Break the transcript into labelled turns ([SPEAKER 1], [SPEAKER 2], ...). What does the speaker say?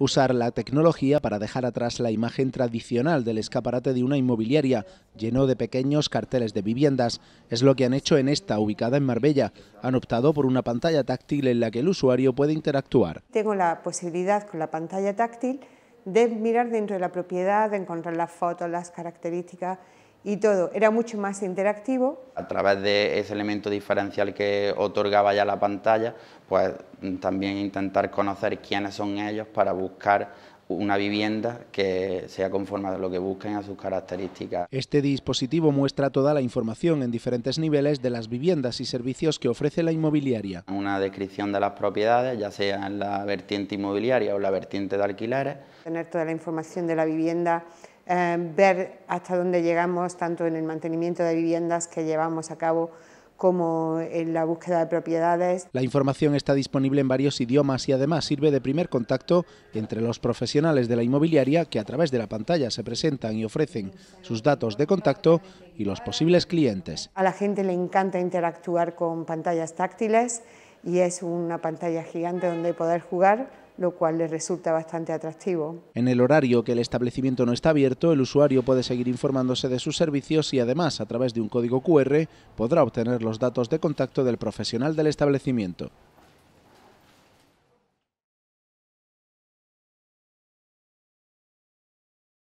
[SPEAKER 1] usar la tecnología para dejar atrás la imagen tradicional del escaparate de una inmobiliaria, lleno de pequeños carteles de viviendas. Es lo que han hecho en esta, ubicada en Marbella. Han optado por una pantalla táctil en la que el usuario puede interactuar.
[SPEAKER 2] Tengo la posibilidad con la pantalla táctil de mirar dentro de la propiedad, de encontrar las fotos, las características y todo era mucho más interactivo.
[SPEAKER 3] A través de ese elemento diferencial que otorgaba ya la pantalla, pues mm, también intentar conocer quiénes son ellos para buscar una vivienda que sea conforme a lo que buscan a sus características.
[SPEAKER 1] Este dispositivo muestra toda la información en diferentes niveles de las viviendas y servicios que ofrece
[SPEAKER 2] la inmobiliaria.
[SPEAKER 3] Una descripción de las propiedades, ya sea en la vertiente inmobiliaria o la
[SPEAKER 2] vertiente de alquileres. Tener toda la información de la vivienda Em, ver hasta dónde llegamos, tanto en el mantenimiento de viviendas que llevamos a cabo como en la búsqueda de propiedades.
[SPEAKER 1] La información está disponible en varios idiomas y además sirve de primer contacto entre los profesionales de la inmobiliaria que a través de la pantalla se presentan y ofrecen sus datos de contacto y los posibles clientes.
[SPEAKER 2] A la gente le encanta interactuar con pantallas táctiles y es una pantalla gigante donde poder jugar lo cual les resulta bastante atractivo.
[SPEAKER 1] En el horario que el establecimiento no está abierto, el usuario puede seguir informándose de sus servicios y además, a través de un código QR, podrá obtener los datos de contacto del profesional del establecimiento.